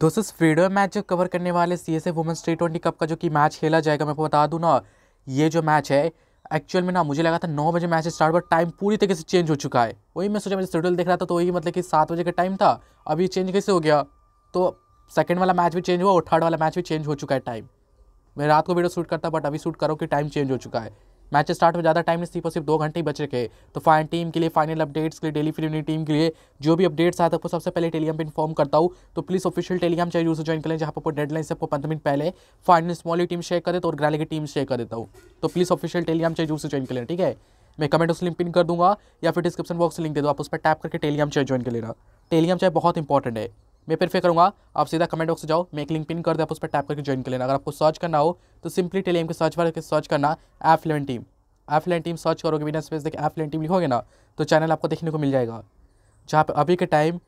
दोस्तों freedom match जो cover करने वाले C S women's T twenty cup का जो कि मैच खेला जाएगा मैं आपको बता दूँ ना ये जो मैच है एक्चुअल में ना मुझे लगा था नौ बजे मैच स्टार्ट बट टाइम पूरी तरीके से चेंज हो चुका है वही मैं सोचा मैंने शेड्यूल देख रहा था तो वही मतलब कि सात बजे का टाइम था अभी चेंज कैसे हो गया तो सेकेंड वाला मैच भी चेंज हुआ और थर्ड वाला मैच भी चेंज हो चुका है टाइम मैं रात को वीडियो शूट करता बट अभी शूट करो कि टाइम चेंज हो चुका है मैच स्टार्ट में ज़्यादा टाइम नहीं थी पर सिर्फ दो घंटे ही बच रखे तो फाइन टीम के लिए फाइनल अपडेट्स के लिए डेली फिल्म टीम के लिए जो भी अपडेट्स आए आपको सबसे पहले टेलीग्राम पर इन्फॉर्म करता हूँ तो प्लीज़ ऑफिशियल टेलीग्राम चैनल से ज्वाइन करें जहाँ पर डेडलाइन से आपको पंद्रह मिनट पहले फाइनल स्मॉली टीम शेयर करें तो और ग्रैली की टीम शेयर कर देता हूँ तो प्लीज़ ऑफिशियल टेलीग्राम चैनल से ज्वाइन कर लेना ठीक है मैं कमेंट उस लिंक पिन कर दूंगा या फिर डिस्क्रिप्शन बॉक्स से लिंक दे दो आप उस पर टैप करके टेलीग्राम चैट ज्वाइन कर लेना टेलीग्राम चैट बहुत इंपॉर्टेंट है मैं फिर फिर करूँगा आप सीधा कमेंट बॉक्स जाओ मैं एक लिंक पिन कर दे आप उस पर टैप करके ज्वाइन कर लेना अगर आपको सर्च करना हो तो सिंपली टेलीएम के सर्च बार के सर्च करना F eleven team F eleven team search करोगे बिना स्पेस देखिए एफ इलेवन टीम लिखोगे ना तो चैनल आपको देखने को मिल जाएगा जहाँ पर अभी के time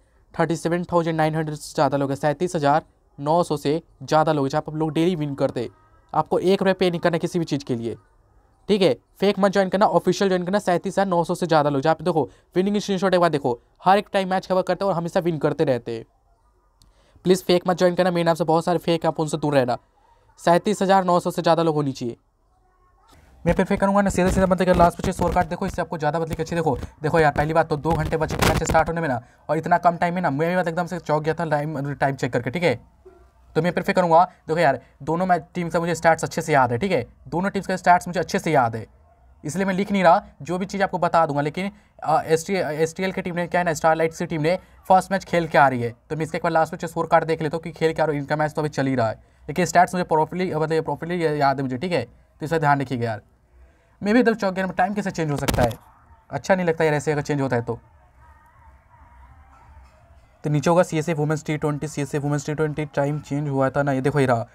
thirty seven thousand nine hundred से ज़्यादा लोग हैं सैंतीस हज़ार नौ सौ से ज़्यादा लोग जहाँ पर लोग डेली विन करते आपको एक रुपये पे नहीं करना किसी भी चीज़ के लिए ठीक है फेक मत ज्वाइन करना ऑफिशियल ज्वाइन करना सैंतीस हज़ार नौ सौ से ज़्यादा लोग जहाँ पे देखो विनिंग स्क्रीन शॉट एक बार देखो हर एक टाइम मैच कवर करते हैं और हमेशा विन करते रहते हैं प्लीज़ फेक मत ज्वाइन करना मेरे नाम से बहुत सारे फेक आप उनसे दूर रहना सैंतीस हज़ार नौ सौ से ज़्यादा लोग होनी चाहिए मैं फिर फेक करूँगा ना सीधा सीधा बंद कर लास्ट पीछे स्कोर कार्ड देखो इससे आपको ज़्यादा बदली मतलब अच्छी देखो देखो यार पहली बात तो दो घंटे बचे मैच स्टार्ट होने में ना और इतना कम टाइम में ना मेरी बात एकदम से चौक गया था टाइम टाइम चेक करके ठीक है तो मैं प्रेफर करूँगा देखो यार दोनों मैच टीम का मुझे स्टार्ट्स अच्छे से याद है ठीक है दोनों टीम्स का स्टार्ट्स मुझे अच्छे से याद है इसलिए मैं लिख नहीं रहा जो भी चीज़ आपको बता दूंगा लेकिन S T S T L की टीम ने क्या है ना स्टारलाइट्स की टीम ने फर्स्ट मैच खेल के आ रही है तो मैं इसके एक बार लास्ट मैच स्कोर कार्ड देख लेता हूँ कि खेल के आ रहा है इनका मैच तो अभी चल ही रहा है लेकिन स्टैट्स मुझे प्रॉपरली मतलब प्रॉपरली याद है मुझे ठीक है तो इसका ध्यान रखिएगा यार मे भी इधर चौक गया टाइम कैसे चेंज हो सकता है अच्छा नहीं लगता यार ऐसे अगर चेंज होता है तो तो नीचे होगा C S A women's T twenty C S A women's T twenty time change हुआ था ना ये देखो ही रहा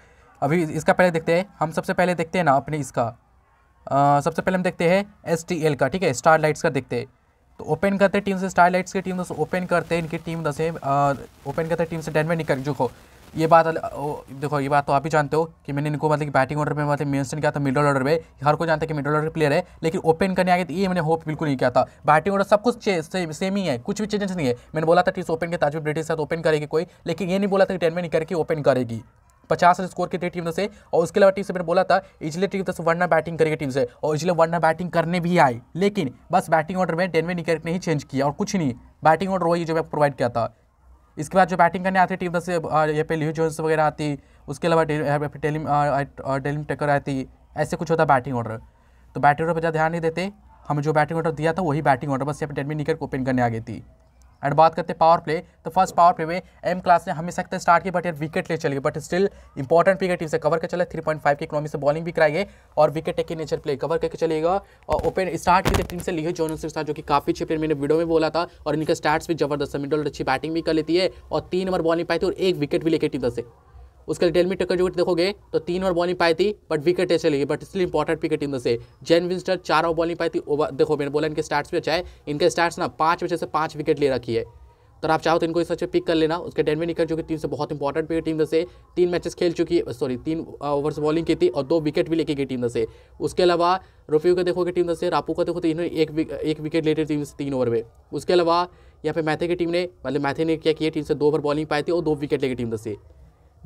अभी इसका पहले देखते हैं हम सबसे पहले देखते हैं ना अपने इसका सबसे पहले हम देखते हैं एस का ठीक है स्टार लाइट्स का देखते हैं तो ओपन करते हैं टीम से स्टार लाइट्स की टीम दोस्तों ओपन करते हैं इनकी टीम दसे ओपन करते हैं टीम से डेनवे निकल देखो ये बात देखो ये बात तो आप ही जानते हो कि मैंने इनको मतलब बैटिंग ऑर्डर में मतलब मेंशन किया था मिडल ऑर्डर में हर को जानते हैं कि मिडल ऑर्डर प्लेयर है लेकिन ओपन करने आगे तो ये मैंने होप बिल्कुल नहीं किया था बैटिंग ऑर्डर सब कुछ सेम सेम ही है कुछ भी चेंजेस नहीं है मैंने बोला था टीस ओपन के ताजपुर ब्रिटिश साथ ओपन करेगी कोई लेकिन ये नहीं बोला था कि टेन में नहीं करके ओपन करेगी पचास रन स्कोर की थी टीम से और उसके अलावा टीम से मैंने बोला था इसलिए टीम तो से वरना बैटिंग करेगी टीम से और इसलिए वरना बैटिंग करने भी आई लेकिन बस बैटिंग ऑर्डर में डेनवे निकेट ने ही चेंज किया और कुछ नहीं बैटिंग ऑर्डर वही जो मैं प्रोवाइड किया था इसके बाद जो बैटिंग करने आती टीम से यहाँ पे ल्यू जोन्स वगैरह आती उसके अलावा डेलिम टेलीम टेकर आती ऐसे कुछ होता बैटिंग ऑर्डर तो बैटिंग ऑर्डर पर ज़्यादा ध्यान नहीं देते हमें जो बैटिंग ऑर्डर दिया था वही बैटिंग ऑर्डर बस यहाँ पर डेडमिन निकर ओपन करने आ गई थी एंड बात करते हैं पावर प्ले तो फर्स्ट पावर प्ले में एम क्लास ने हमेशा सकते स्टार्ट की बट यार विकेट ले चले बट स्टिल इंपॉर्टेंट विकेट से कवर कर चले थ्री पॉइंट फाइव की इकोनॉमी से बॉलिंग भी कराइए और विकेट टेक के नेचर प्ले कवर करके चलेगा और ओपन स्टार्ट की टीम से ली जोन से जो कि काफ़ी अच्छे प्लेयर मैंने वीडियो में बोला था और इनके स्टार्ट भी जबरदस्त है मिडल अच्छी बैटिंग भी कर लेती है और तीन ओवर बॉलिंग पाई थी और एक विकेट भी लेके टीम से उसका डेल में टक्कर जो देखोगे तो तीन ओवर बॉलिंग पाई थी बट विकेट ऐसे लगी बट इसलिए इंपॉर्टेंट विकेट इन से जेन विंस्टर चार ओवर बॉलिंग पाई थी देखो मैंने बोला इनके स्टार्ट भी अच्छा है इनके स्टार्ट ना पाँच बजे से पाँच विकेट ले रखी है तो आप चाहो तो इनको इस अच्छे पिक कर लेना उसके डेनविन निकल चुकी टीम से बहुत इंपॉर्टेंट भी टीम से तीन मैचेस खेल चुकी है सॉरी तीन ओवर्स uh, बॉलिंग की थी और दो विकेट भी लेके गई टीम से उसके अलावा रफीव का देखोगे टीम से रापू का देखो तो इन्होंने एक एक विकेट ले टीम से तीन ओवर में उसके अलावा यहाँ पे मैथे की टीम ने मतलब मैथे ने क्या किया टीम से दो ओवर बॉलिंग पाई थी और दो विकेट लेके टीम से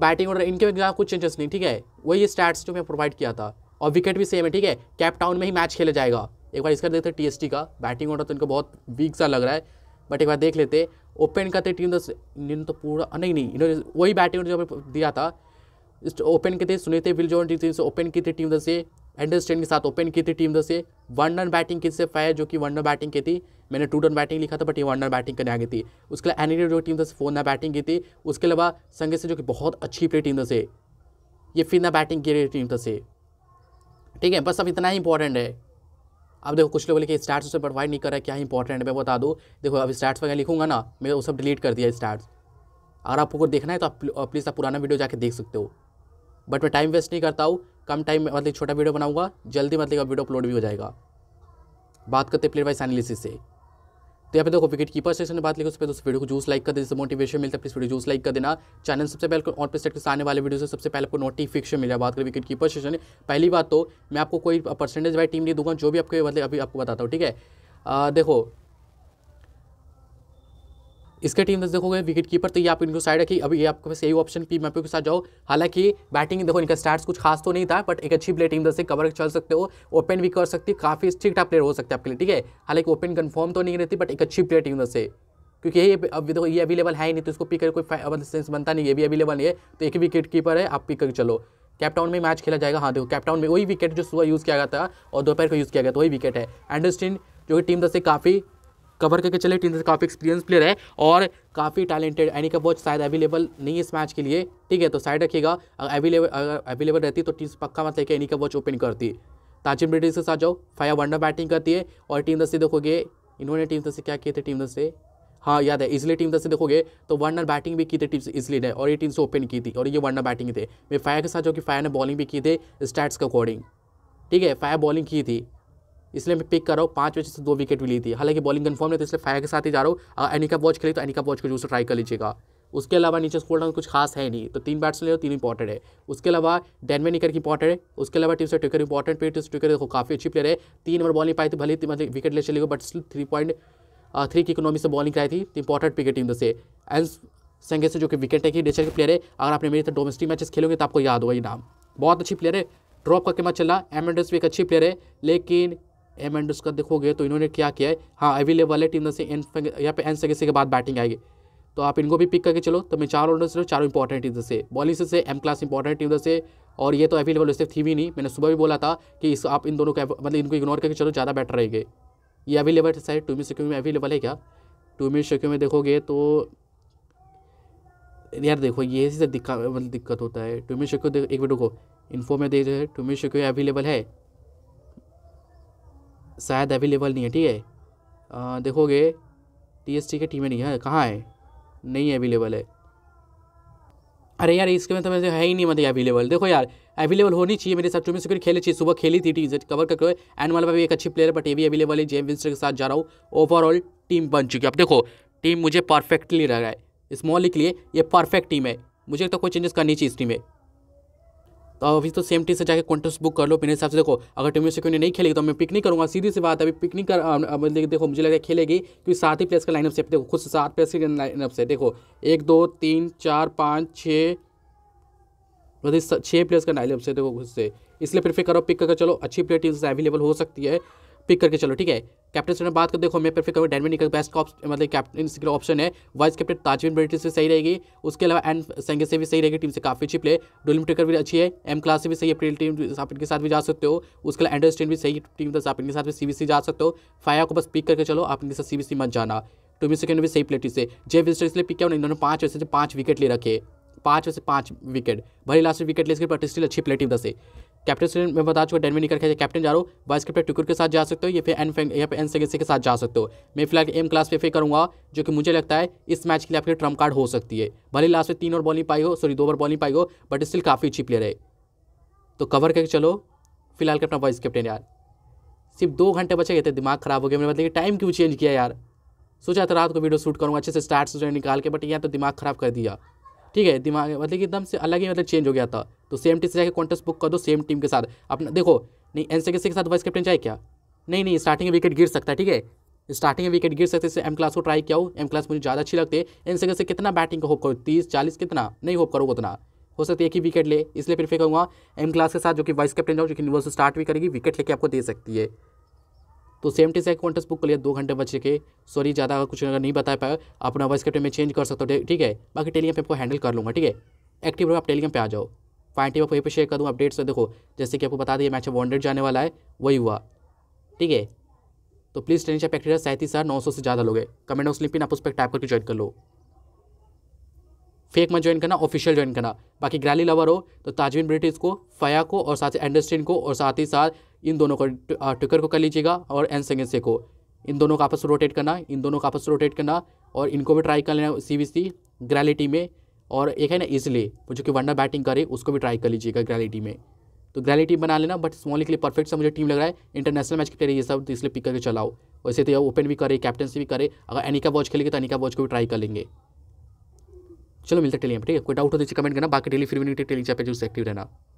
बैटिंग ऑर्डर इनके खिलाफ कुछ चेंजेस नहीं ठीक है वही स्टैट्स जो मैं प्रोवाइड किया था और विकेट भी सेम है ठीक है कैप टाउन में ही मैच खेला जाएगा एक बार इसका देखते हैं टी का बैटिंग ऑर्डर तो इनको बहुत वीक सा लग रहा है बट एक बार देख लेते ओपन करते टीम तो इन्होंने तो पूरा नहीं नहीं इन्होंने वही बैटिंग ऑर्डर जो दिया था ओपन तो के थे सुनी थे विल जो टीम से ओपन की थी टीम तो से एंडरस्टैंड के साथ ओपन की थी टीम तो से वन रन बैटिंग किससे फायर जो कि वन रन बैटिंग की थी मैंने टू डन बैटिंग लिखा था बट ये वन डन बैटिंग करने आ गई थी उसके अलावा एनी जो टीम था फोर ना बैटिंग की थी उसके अलावा संगे से जो कि बहुत अच्छी प्ले टीम था से ये फिर ना बैटिंग की टीम था से ठीक है बस अब इतना ही इंपॉर्टेंट है अब देखो कुछ लोग कि स्टार्ट उसे प्रोवाइड नहीं कर रहा है क्या इंपॉर्टेंट है मैं बता दूँ देखो अब स्टार्ट वगैरह लिखूंगा ना मैं वो सब डिलीट कर दिया स्टार्ट अगर आपको देखना है तो आप प्लीज़ आप पुराना वीडियो जाके देख सकते हो बट मैं टाइम वेस्ट नहीं करता हूँ कम टाइम में मतलब छोटा वीडियो बनाऊंगा जल्दी मतलब वीडियो अपलोड भी हो जाएगा बात करते प्लेयर वाइज एनालिसिस से तो यहाँ पे देखो विकेट कीपर सेक्शन में बात लिखो उसके दोस्तों वीडियो को जूस लाइक कर देना मोटिवेशन मिलता है प्लीज वीडियो जूस लाइक कर देना चैनल सबसे पहले और प्रेस के आने वाले वीडियो से सबसे पहले आपको नोटिफिकेशन जाए बात करें विकेट कीपर सेक्शन पहली बात तो मैं आपको कोई परसेंटेज वाई टीम नहीं दूंगा जो भी आपको मतलब अभी आपको बताता हूँ ठीक है देखो इसके टीम दस देखोगे विकेट कीपर तो ये आप इनको साइड रखिए अभी ये आपके पास यही ऑप्शन पी मैपी के साथ जाओ हालांकि बैटिंग देखो इनका स्टार्ट कुछ खास तो नहीं था बट एक अच्छी प्ले टीम दस से कवर चल सकते हो ओपन भी कर सकती है काफ़ी ठीक ठाक प्लेयर हो सकते हैं आपके लिए ठीक है हालांकि ओपन कन्फर्म तो नहीं रहती बट एक अच्छी प्ले टीम दस से क्योंकि ये अब देखो ये अवेलेबल है ही नहीं तो इसको पिक कर कोई मतलब सेंस बनता नहीं ये भी अवेलेबल नहीं है तो एक विकेट कीपर है आप पिक कर चलो कैप्टाउन में मैच खेला जाएगा हाँ देखो कैप्टाउन में वही विकेट जो सुबह यूज़ किया गया था और दोपहर को यूज़ किया गया था वही विकेट है एंडरस्टिन जो कि टीम दस से काफ़ी कवर करके चले टीम काफ़ी एक्सपीरियंस प्लेयर है और काफ़ी टैलेंटेड का वॉच शायद अवेलेबल नहीं है इस मैच के लिए ठीक है तो साइड रखिएगा अगर अवेलेबल अगर अवेलेबल रहती तो टीम पक्का मत लेके का वॉच ओपन करती ताजिम ब्रिटिश के साथ जाओ फाया वनडर बैटिंग करती है और टीम दस से देखोगे इन्होंने टीम दस से क्या किए थे टीम दस से हाँ याद है इसलिए टीम दस से देखोगे तो वनडर बैटिंग भी की थी टीम इसलिए ने और ये टीम से ओपन की थी और ये वनडर बैटिंग थे मैं फाया के साथ जो कि फाया ने बॉलिंग भी की थी स्टैट्स के अकॉर्डिंग ठीक है फाया बॉलिंग की थी इसलिए मैं पिक कर रहा हूँ पाँच बजे से दो विकेट भी ली थी हालांकि बॉलिंग कन्फर्म है तो इसलिए फायर के साथ ही जा रहा हूँ एनिका वॉच खेली तो एनिका वॉच को जरूर ट्राई कर लीजिएगा उसके अलावा नीचे स्कोर डाउन कुछ खास है नहीं तो तीन बैट्समैन तीन इंपॉर्टेंट है उसके अलावा डेनवे निकर की इंपॉर्टेंट है उसके अलावा टीम से टिकर इंपॉर्टेंट फिर टीम टिकर देखो काफ़ी अच्छी प्लेयर है तीन ओवर बॉल नहीं पाई थी भले मतलब विकेट ले चली गई but still three point three की इकोनॉमी से बॉलिंग कराई थी इंपॉर्टेंट पिकेट टीम से एंड संगे से जो कि विकेट है कि नेचर के प्लेयर है अगर आपने मेरे से डोमेस्टिक मैचेस खेलोगे तो आपको याद होगा ये नाम बहुत अच्छी प्लेयर है ड्रॉप करके मत चला एम एंड्रेस भी एक अच्छी प्लेयर है लेकिन एम एंड उसका देखोगे तो इन्होंने क्या किया है हाँ अवेलेबल है टीम से एन यहाँ पे एन सेकेंड के बाद बैटिंग आएगी तो आप इनको भी पिक करके चलो तो मैं चार ऑलराउंडर से चारों इंपॉर्टेंट टीम से बॉलिंग से एम क्लास इंपॉर्टेंट टीम से और ये तो अवेलेबल उससे थी भी नहीं मैंने सुबह भी बोला था कि इस आप इन दोनों को मतलब इनको इग्नोर करके चलो ज़्यादा बेटर रहेंगे ये अवेलेबल सर टू मी सिक्यू में अवेलेबल है क्या टू मी सिक्यू में देखोगे तो यार देखो ये से दिक्कत मतलब दिक्कत होता है टू मी सिक्यू एक मिनट को इन्फो में देख रहे हैं टू मी सिक्यू अवेलेबल है शायद अवेलेबल नहीं है ठीक है देखोगे टीएसटी के टीम में नहीं है कहाँ है नहीं अवेलेबल है अरे यार इसके में तो मैं है ही नहीं मतलब अवेलेबल देखो यार अवेलेबल होनी चाहिए मेरे साथ चौबीस सिक्योरिटी खेली चाहिए सुबह खेली थी टी कवर करके एंड मतलब एक अच्छी प्लेयर बट ये भी अवेलेबल है जेम विंस्टर के साथ जा रहा हूँ ओवरऑल टीम बन चुकी है अब देखो टीम मुझे परफेक्टली रह रहा है स्मॉल के लिए ये परफेक्ट टीम है मुझे तो कोई चेंजेस करनी चाहिए इस टीम में तो अभी तो सेम टीम से जाकर कॉन्टेस्ट बुक कर लो मेरे हिसाब से देखो अगर टीम से क्यों नहीं खेलेगी तो मैं पिक नहीं करूँगा सीधी सी बात अभी पिक नहीं कर देखो मुझे लगे खेलेगी क्योंकि सात ही प्लेस का लाइनअप से देखो खुद सात प्लेस की लाइनअप से देखो एक दो तीन चार पाँच छः छः प्लेयर्स का नाइल से देखो खुद से इसलिए प्रेफर करो पिक करके चलो अच्छी प्लेयर टीम से अवेलेबल हो सकती है पिक करके चलो ठीक है कैप्टन से बात कर देखो मैं प्रेफर करूँ डैनविन का बेस्ट मतलब कैप्टन का ऑप्शन है वाइस कैप्टन ताजविन ब्रिटिश से सही रहेगी उसके अलावा एंड संगे से भी सही रहेगी टीम से काफ़ी अच्छी प्ले डोलिम टेकर भी अच्छी है एम क्लास से भी सही है प्रियल टीम के साथ भी जा सकते हो उसके अलावा एंडरस्टेन भी सही टीम था के साथ भी सी जा सकते हो फाया को बस पिक करके चलो आप इनके साथ सी मत जाना टोमी सेकेंड भी सही प्लेटी से जे विस्टर इसलिए पिक किया इन्होंने पाँच वैसे पाँच विकेट ले रखे पाँच वैसे पाँच विकेट भरी लास्ट विकेट ले इसके पर स्टिल अच्छी प्लेटी दस है कैप्टन स्टूडेंट मैं बता चुका टेन में निकल के कैप्टन जा रहा हूँ वाइस कैप्टन टिकुर के साथ जा सकते हो या फिर एन फैंग या फिर एन सेगेसे के साथ जा सकते हो मैं फिलहाल एम क्लास पे फिर करूँगा जो कि मुझे लगता है इस मैच के लिए आपके ट्रम कार्ड हो सकती है भले लास्ट में तीन ओवर बॉलिंग पाई हो सॉरी दो ओवर बॉलिंग पाई हो बट स्टिल काफ़ी अच्छी प्लेयर है तो कवर करके चलो फिलहाल के अपना वाइस कैप्टन यार सिर्फ दो घंटे बचे गए थे दिमाग खराब हो गया मैंने मतलब टाइम क्यों चेंज किया यार सोचा था रात को वीडियो शूट करूँगा अच्छे से स्टार्ट से निकाल के बट यहाँ तो दिमाग खराब कर दिया ठीक है दिमाग मतलब कि एकदम से अलग ही मतलब चेंज हो गया था तो सेम टीम से जाकर कॉन्टेस्ट बुक कर दो सेम टीम के साथ अपना देखो नहीं एन के साथ वाइस कैप्टन जाए क्या नहीं नहीं स्टार्टिंग में विकेट गिर सकता है ठीक है स्टार्टिंग में विकेट गिर सकते हैं एम क्लास को ट्राई किया हो एम क्लास मुझे ज़्यादा अच्छी लगती है एन से कितना बैटिंग का होप करो तीस चालीस कितना नहीं होप करोगे उतना हो सकता है एक ही विकेट ले इसलिए फिर करूँगा एम क्लास के साथ जो कि वाइस कैप्टन जाओ जो कि वो स्टार्ट भी करेगी विकेट लेके आपको दे सकती है तो सेवेंटी सेकंड कॉन्टेस्ट बुक कर लिया दो घंटे बच के सॉरी ज़्यादा अगर कुछ अगर नहीं बता पाया अपना वॉइस कैप्टन में चेंज कर सकता हो ठीक है बाकी टेलीग्राम पे आपको हैंडल कर लूँगा ठीक है एक्टिव रहो आप टेलीग्राम पे आ जाओ फाइन टीम आपको यहीं पर शेयर कर दूँ अपडेट्स से देखो जैसे कि आपको बता दिया मैच वॉन्डेड जाने वाला है वही हुआ ठीक है तो प्लीज़ टेनिस चाहे एक्टिव सैंतीस हज़ार नौ सौ से ज़्यादा लोग कमेंट बॉक्स लिपिन आप उस पर टाइप करके ज्वाइन कर लो फेक मत ज्वाइन करना ऑफिशियल ज्वाइन करना बाकी ग्रैली लवर हो तो ताजविन ब्रिटिश को फया को और साथ ही एंडरस्टिन को और साथ ही साथ इन दोनों को टिकर को कर लीजिएगा और एन से को इन दोनों को आपस में रोटेट करना इन दोनों को आपस में रोटेट करना और इनको भी ट्राई कर लेना सी बी सी ग्रेलिटी में और एक है ना इजली जो कि वनडर बैटिंग करे उसको भी ट्राई कर लीजिएगा ग्रेलिटी में तो ग्रेलिटी बना लेना बट स्मॉली के लिए परफेक्ट सा मुझे टीम लग रहा है इंटरनेशनल मैच की प्लेयर ये सब तो इसलिए पिक करके चलाओ वैसे तो ओपन भी करे कैप्टनसी भी करे अगर अनिका वॉच खेलेंगे तो अनिका वॉच को भी ट्राई कर लेंगे चलो मिलते टेली में ठीक है कोई डाउट हो तो कमेंट करना बाकी डेली फिर भी नहीं टेली चाहिए जो एक्टिव रहना